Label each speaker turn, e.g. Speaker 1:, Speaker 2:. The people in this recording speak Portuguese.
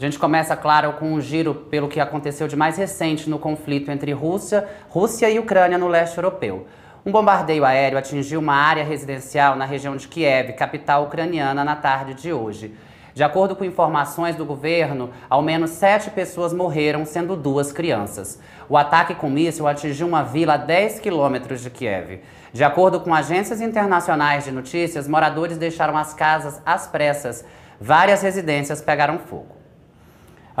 Speaker 1: A gente começa, claro, com um giro pelo que aconteceu de mais recente no conflito entre Rússia, Rússia e Ucrânia no leste europeu. Um bombardeio aéreo atingiu uma área residencial na região de Kiev, capital ucraniana, na tarde de hoje. De acordo com informações do governo, ao menos sete pessoas morreram, sendo duas crianças. O ataque com míssil atingiu uma vila a 10 quilômetros de Kiev. De acordo com agências internacionais de notícias, moradores deixaram as casas às pressas. Várias residências pegaram fogo.